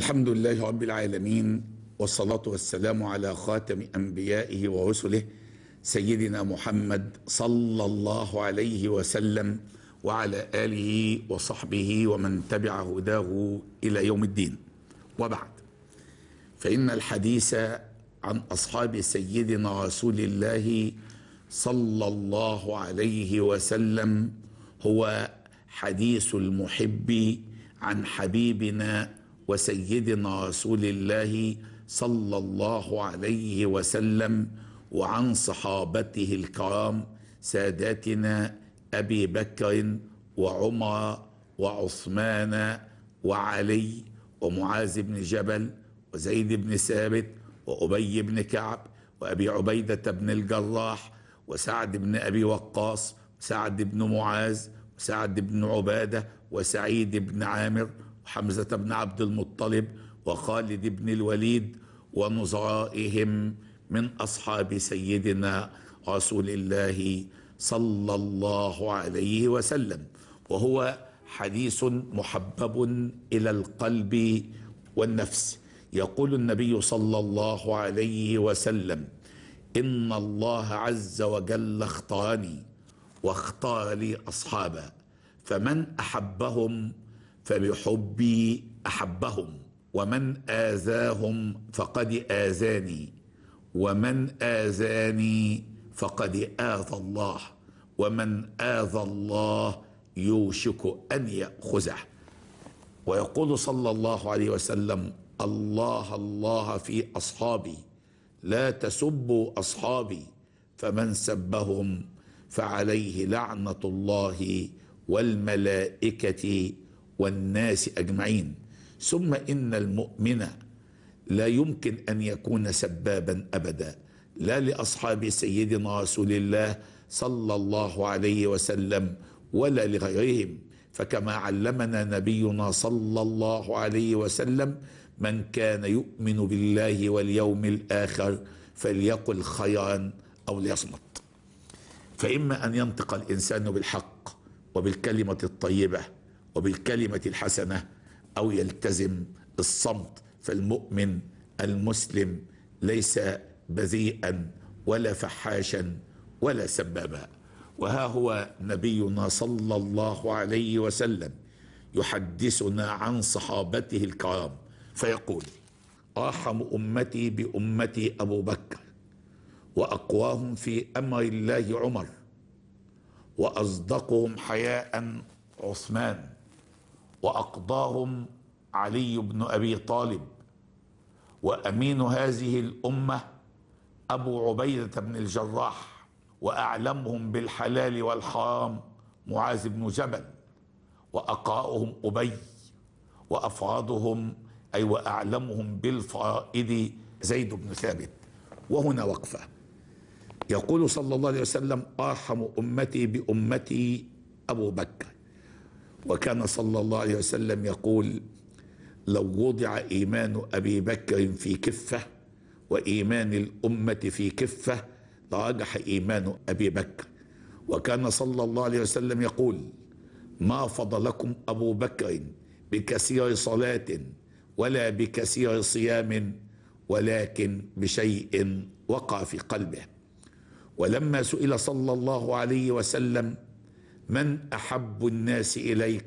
الحمد لله رب العالمين والصلاة والسلام على خاتم أنبيائه ورسله سيدنا محمد صلى الله عليه وسلم وعلى آله وصحبه ومن تبع هداه إلى يوم الدين وبعد فإن الحديث عن أصحاب سيدنا رسول الله صلى الله عليه وسلم هو حديث المحب عن حبيبنا وسيدنا رسول الله صلى الله عليه وسلم وعن صحابته الكرام ساداتنا ابي بكر وعمر وعثمان وعلي ومعاذ بن جبل وزيد بن ثابت وابي بن كعب وابي عبيده بن الجراح وسعد بن ابي وقاص وسعد بن معاذ وسعد بن عباده وسعيد بن عامر حمزة بن عبد المطلب وخالد بن الوليد ونزعائهم من أصحاب سيدنا رسول الله صلى الله عليه وسلم وهو حديث محبب إلى القلب والنفس يقول النبي صلى الله عليه وسلم إن الله عز وجل اختارني واختار لي أصحابا فمن أحبهم فبحبي احبهم ومن اذاهم فقد اذاني ومن اذاني فقد اذى الله ومن اذى الله يوشك ان ياخذه ويقول صلى الله عليه وسلم الله الله في اصحابي لا تسبوا اصحابي فمن سبهم فعليه لعنه الله والملائكه والناس أجمعين ثم إن المؤمن لا يمكن أن يكون سبابا أبدا لا لأصحاب سيدنا رسول الله صلى الله عليه وسلم ولا لغيرهم فكما علمنا نبينا صلى الله عليه وسلم من كان يؤمن بالله واليوم الآخر فليقل خيرا أو ليصمت فإما أن ينطق الإنسان بالحق وبالكلمة الطيبة وبالكلمة الحسنة أو يلتزم الصمت فالمؤمن المسلم ليس بذيئا ولا فحاشا ولا سبابا وها هو نبينا صلى الله عليه وسلم يحدثنا عن صحابته الكرام فيقول ارحم امتي بامتي ابو بكر واقواهم في امر الله عمر واصدقهم حياء عثمان واقضاهم علي بن ابي طالب وامين هذه الامه ابو عبيده بن الجراح واعلمهم بالحلال والحرام معاذ بن جبل واقاؤهم ابي وافرادهم اي واعلمهم بالفرائض زيد بن ثابت وهنا وقفه يقول صلى الله عليه وسلم ارحم امتي بامتي ابو بكر وكان صلى الله عليه وسلم يقول لو وضع ايمان ابي بكر في كفه وايمان الامه في كفه لرجح ايمان ابي بكر وكان صلى الله عليه وسلم يقول ما فضلكم ابو بكر بكثير صلاه ولا بكثير صيام ولكن بشيء وقع في قلبه ولما سئل صلى الله عليه وسلم من احب الناس اليك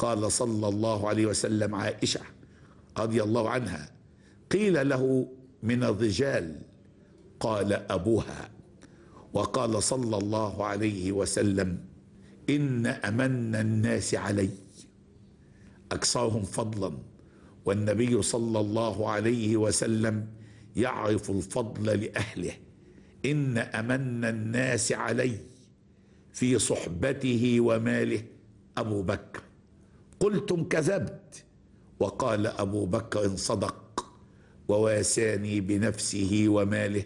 قال صلى الله عليه وسلم عائشه رضي الله عنها قيل له من الرجال قال ابوها وقال صلى الله عليه وسلم ان امن الناس علي اكثرهم فضلا والنبي صلى الله عليه وسلم يعرف الفضل لاهله ان امن الناس علي في صحبته وماله أبو بكر قلتم كذبت وقال أبو بكر إن صدق وواساني بنفسه وماله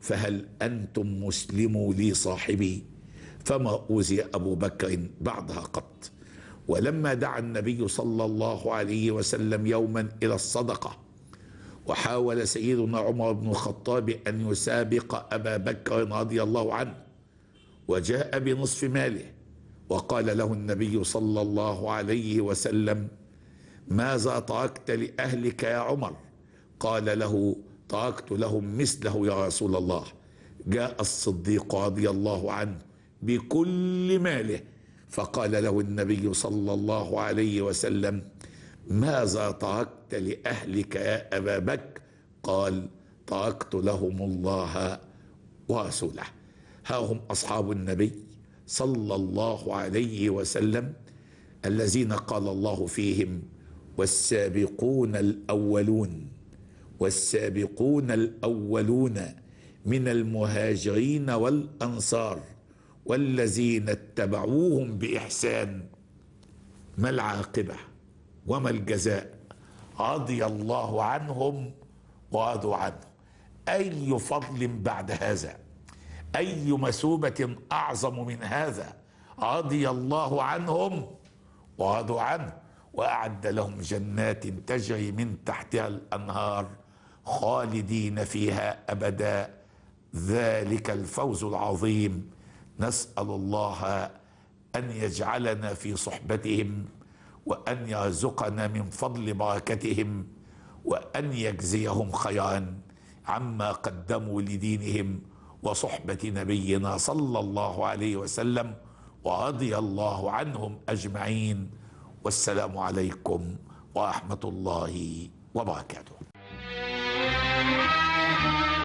فهل أنتم مسلموا لي صاحبي فما أوذي أبو بكر بعدها قط ولما دعا النبي صلى الله عليه وسلم يوما إلى الصدقة وحاول سيدنا عمر بن الخطاب أن يسابق أبا بكر رضي الله عنه وجاء بنصف ماله وقال له النبي صلى الله عليه وسلم ماذا تركت لأهلك يا عمر قال له تركت لهم مثله يا رسول الله جاء الصديق رضي الله عنه بكل ماله فقال له النبي صلى الله عليه وسلم ماذا تركت لأهلك يا أبا بكر قال تركت لهم الله ورسوله ها هم اصحاب النبي صلى الله عليه وسلم الذين قال الله فيهم والسابقون الاولون والسابقون الاولون من المهاجرين والانصار والذين اتبعوهم باحسان ما العاقبه وما الجزاء رضي الله عنهم ورضوا عنه اي فضل بعد هذا اي مثوبه اعظم من هذا رضي الله عنهم ورضوا عنه واعد لهم جنات تجري من تحتها الانهار خالدين فيها ابدا ذلك الفوز العظيم نسال الله ان يجعلنا في صحبتهم وان يرزقنا من فضل بركتهم وان يجزيهم خيرا عما قدموا لدينهم وصحبة نبينا صلى الله عليه وسلم ورضي الله عنهم أجمعين والسلام عليكم ورحمة الله وبركاته